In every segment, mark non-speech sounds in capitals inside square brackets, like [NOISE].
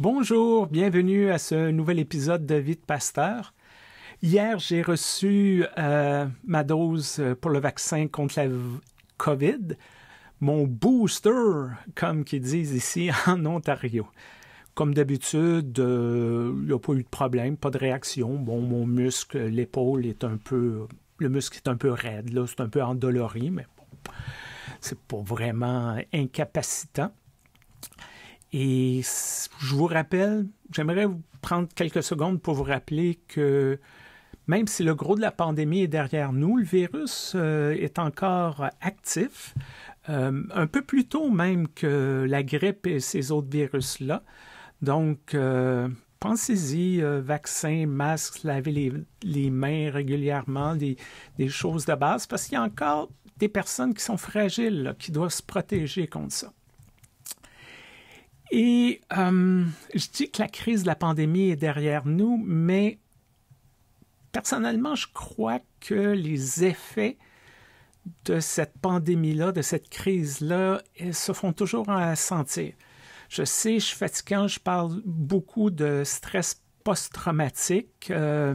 Bonjour, bienvenue à ce nouvel épisode de Vite Pasteur. Hier, j'ai reçu euh, ma dose euh, pour le vaccin contre la COVID, mon booster, comme qu'ils disent ici [LAUGHS] en Ontario. Comme d'habitude, il euh, n'y a pas eu de problème, pas de réaction. Bon, mon muscle, l'épaule est un peu. Le muscle est un peu raide, là, c'est un peu endolori, mais bon, c'est pas vraiment incapacitant. Et je vous rappelle, j'aimerais prendre quelques secondes pour vous rappeler que même si le gros de la pandémie est derrière nous, le virus euh, est encore actif, euh, un peu plus tôt même que la grippe et ces autres virus-là. Donc, euh, pensez-y, vaccins, masques, laver les, mains régulièrement, des, choses de base, parce qu'il y a encore des personnes qui sont fragiles, qui doivent se protéger contre ça. Et euh, je dis que la crise de la pandémie est derrière nous, mais personnellement, je crois que les effets de cette pandémie-là, de cette crise-là, eh, se font toujours à sentir. Je sais, je suis fatiguant, je parle beaucoup de stress post-traumatique euh,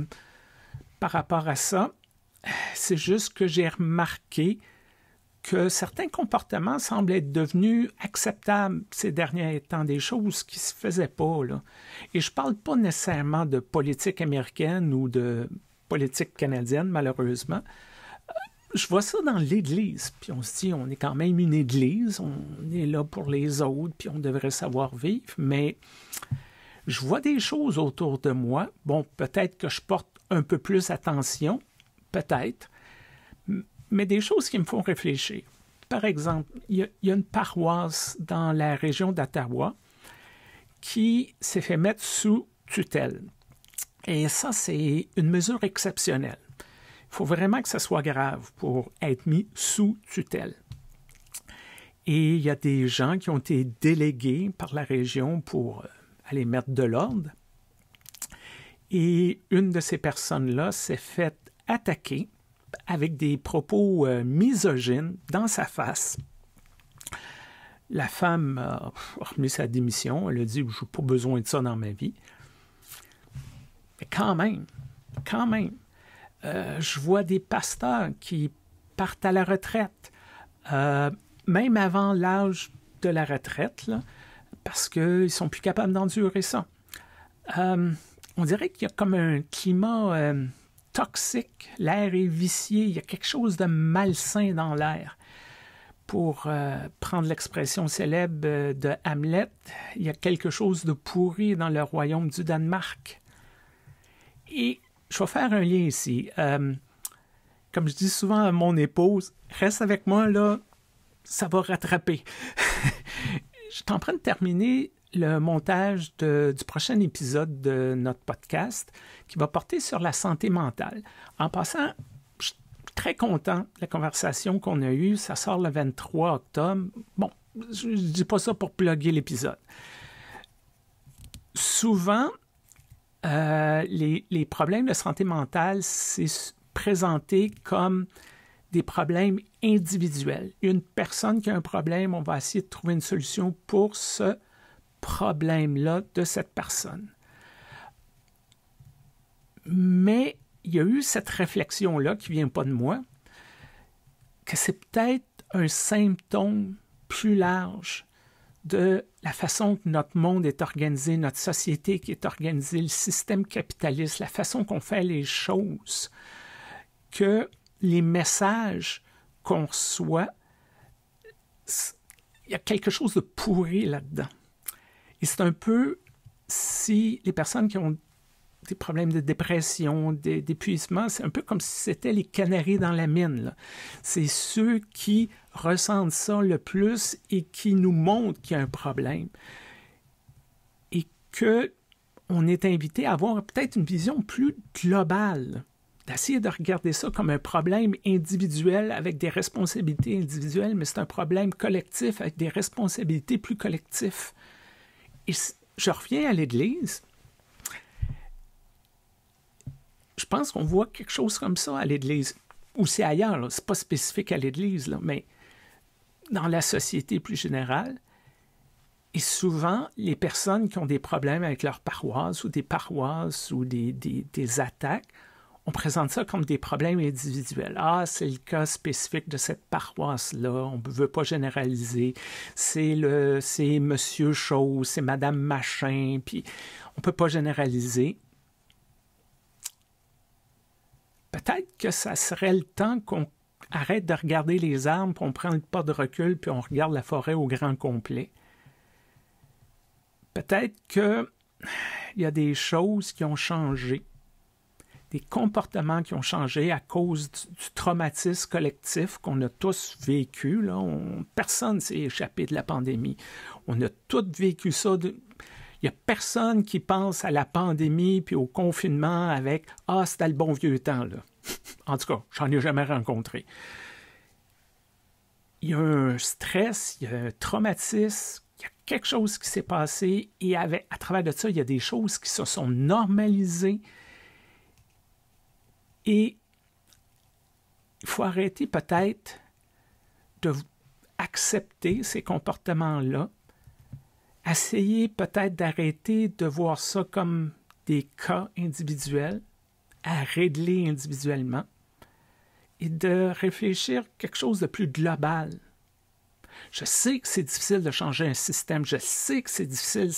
par rapport à ça. C'est juste que j'ai remarqué que certains comportements semblent être devenus acceptables ces derniers temps, des choses qui ne se faisaient pas. Et je ne parle pas nécessairement de politique américaine ou de politique canadienne, malheureusement. Euh, je vois ça dans l'Église, puis on se dit, on est quand même une Église, on est là pour les autres, puis on devrait savoir vivre, mais je vois des choses autour de moi. Bon, peut-être que je porte un peu plus attention, peut-être, mais des choses qui me font réfléchir. Par exemple, il y, a, une paroisse dans la région d'Ottawa qui s'est fait mettre sous tutelle. Et ça, c'est une mesure exceptionnelle. Il faut vraiment que ça soit grave pour être mis sous tutelle. Et il y a des gens qui ont été délégués par la région pour euh, aller mettre de l'ordre. Et une de ces personnes-là s'est faite attaquer avec des propos euh, misogynes dans sa face. La femme a remis sa démission. Elle a dit Je n'ai pas besoin de ça dans ma vie. Mais quand même, quand même, euh, je vois des pasteurs qui partent à la retraite, euh, même avant l'âge de la retraite, parce qu'ils ne sont plus capables d'endurer ça. on dirait qu'il y a comme un climat toxique, l'air est vicié, il y a quelque chose de malsain dans l'air. Pour euh, prendre l'expression célèbre euh, de Hamlet, il y a quelque chose de pourri dans le royaume du Danemark. Et je vais faire un lien ici. Euh, comme je dis souvent à mon épouse, reste avec moi là, ça va rattraper. [LAUGHS] je suis en de terminer le montage du prochain épisode de notre podcast qui va porter sur la santé mentale. En passant, je suis très content de la conversation qu'on a eue. Ça sort le 23 octobre. Bon, je ne dis pas ça pour pluguer l'épisode. Souvent, euh, les, problèmes de santé mentale, c'est présenté comme des problèmes individuels. Une personne qui a un problème, on va essayer de trouver une solution pour ce problème problème-là de cette personne. Mais il y a eu cette réflexion-là qui ne vient pas de moi, que c'est peut-être un symptôme plus large de la façon que notre monde est organisé, notre société qui est organisée, le système capitaliste, la façon qu'on fait les choses, que les messages qu'on reçoit, il y a quelque chose de pourri là-dedans. Et c'est un peu si les personnes qui ont des problèmes de dépression, d'épuisement, c'est un peu comme si c'était les canaries dans la mine. C'est ceux qui ressentent ça le plus et qui nous montrent qu'il y a un problème. Et que on est invité à avoir peut-être une vision plus globale, d'essayer de regarder ça comme un problème individuel avec des responsabilités individuelles, mais c'est un problème collectif avec des responsabilités plus collectives. Et je reviens à l'Église. Je pense qu'on voit quelque chose comme ça à l'Église. Ou c'est ailleurs, c'est pas spécifique à l'Église, mais dans la société plus générale. Et souvent, les personnes qui ont des problèmes avec leur paroisse ou des paroisses ou des, des attaques on présente ça comme des problèmes individuels. Ah, c'est le cas spécifique de cette paroisse-là, on ne veut pas généraliser. C'est le c'est monsieur Chaud, c'est madame Machin, puis on peut pas généraliser. Peut-être que ça serait le temps qu'on arrête de regarder les arbres, puis on prend le pas de recul, puis on regarde la forêt au grand complet. Peut-être que il y a des choses qui ont changé des comportements qui ont changé à cause du, traumatisme collectif qu'on a tous vécu. personne ne s'est échappé de la pandémie. On a tous vécu ça. Il n'y a personne qui pense à la pandémie puis au confinement avec Ah, c'était le bon vieux temps. Là. [LAUGHS] en tout cas, j'en ai jamais rencontré. Il y a un stress, il y a un traumatisme, il y a quelque chose qui s'est passé et avec, à travers de ça, il y a des choses qui se sont normalisées et il faut arrêter peut-être de accepter ces comportements-là, essayer peut-être d'arrêter de voir ça comme des cas individuels à régler individuellement et de réfléchir quelque chose de plus global. Je sais que c'est difficile de changer un système, je sais que c'est difficile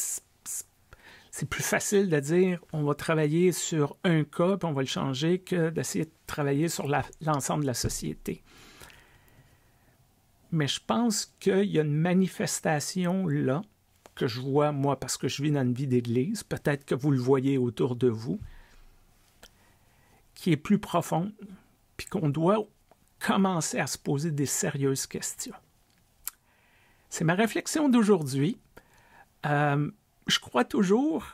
c'est plus facile de dire on va travailler sur un cas, puis on va le changer, que d'essayer de travailler sur l'ensemble de la société. Mais je pense qu'il y a une manifestation là que je vois, moi, parce que je vis dans une vie d'Église, peut-être que vous le voyez autour de vous, qui est plus profonde, puis qu'on doit commencer à se poser des sérieuses questions. C'est ma réflexion d'aujourd'hui. Euh, je crois toujours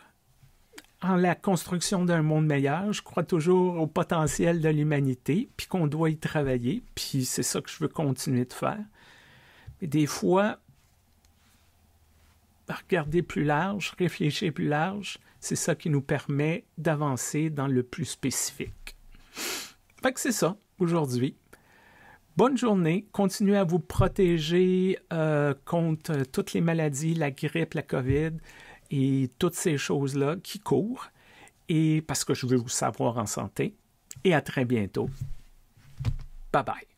en la construction d'un monde meilleur. Je crois toujours au potentiel de l'humanité, puis qu'on doit y travailler, puis c'est ça que je veux continuer de faire. Mais des fois, regarder plus large, réfléchir plus large, c'est ça qui nous permet d'avancer dans le plus spécifique. Fait que c'est ça aujourd'hui. Bonne journée. Continuez à vous protéger euh, contre toutes les maladies, la grippe, la COVID et toutes ces choses-là qui courent. Et parce que je veux vous savoir en santé. Et à très bientôt. Bye bye.